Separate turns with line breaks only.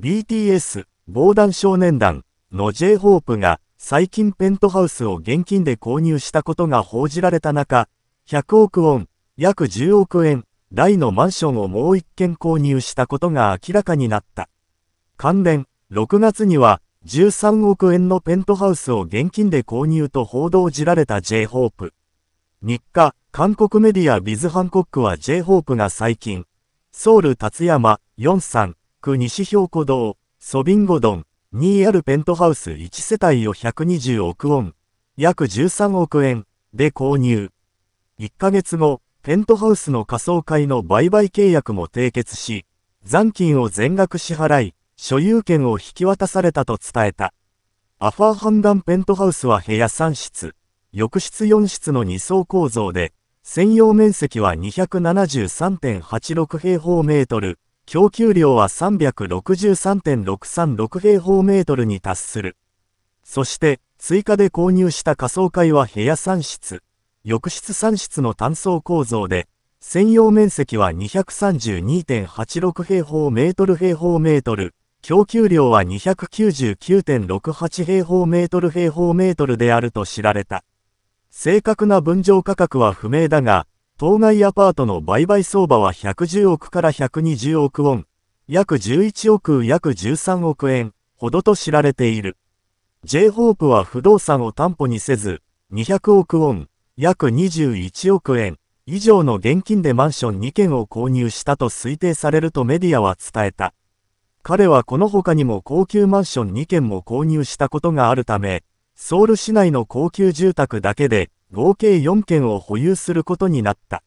BTS 防弾少年団の J-HOPE が最近ペントハウスを現金で購入したことが報じられた中、100億ウォン、約10億円、大のマンションをもう1軒購入したことが明らかになった。関連、6月には13億円のペントハウスを現金で購入と報道じられた J-HOPE。日韓国メディアビズハンコックは J-HOPE が最近、ソウル達山、4さん、西標湖道、ソビンゴドン、2。あるペントハウス1世帯を120億ウォン、約13億円で購入。1ヶ月後、ペントハウスの仮想会の売買契約も締結し、残金を全額支払い、所有権を引き渡されたと伝えた。アファーハンンペントハウスは部屋3室、浴室4室の2層構造で、専用面積は273.86平方メートル、供給量は363.636平方メートルに達する。そして、追加で購入した仮想会は部屋3室、浴室3室の単層構造で、専用面積は232.86平方メートル平方メートル、供給量は299.68平方メートル平方メートルであると知られた。正確な分譲価格は不明だが、当該アパートの売買相場は110億から120億ウォン、約11億約13億円ほどと知られている。J-Hope は不動産を担保にせず、200億ウォン、約21億円以上の現金でマンション2軒を購入したと推定されるとメディアは伝えた。彼はこの他にも高級マンション2軒も購入したことがあるため、ソウル市内の高級住宅だけで合計4件を保有することになった。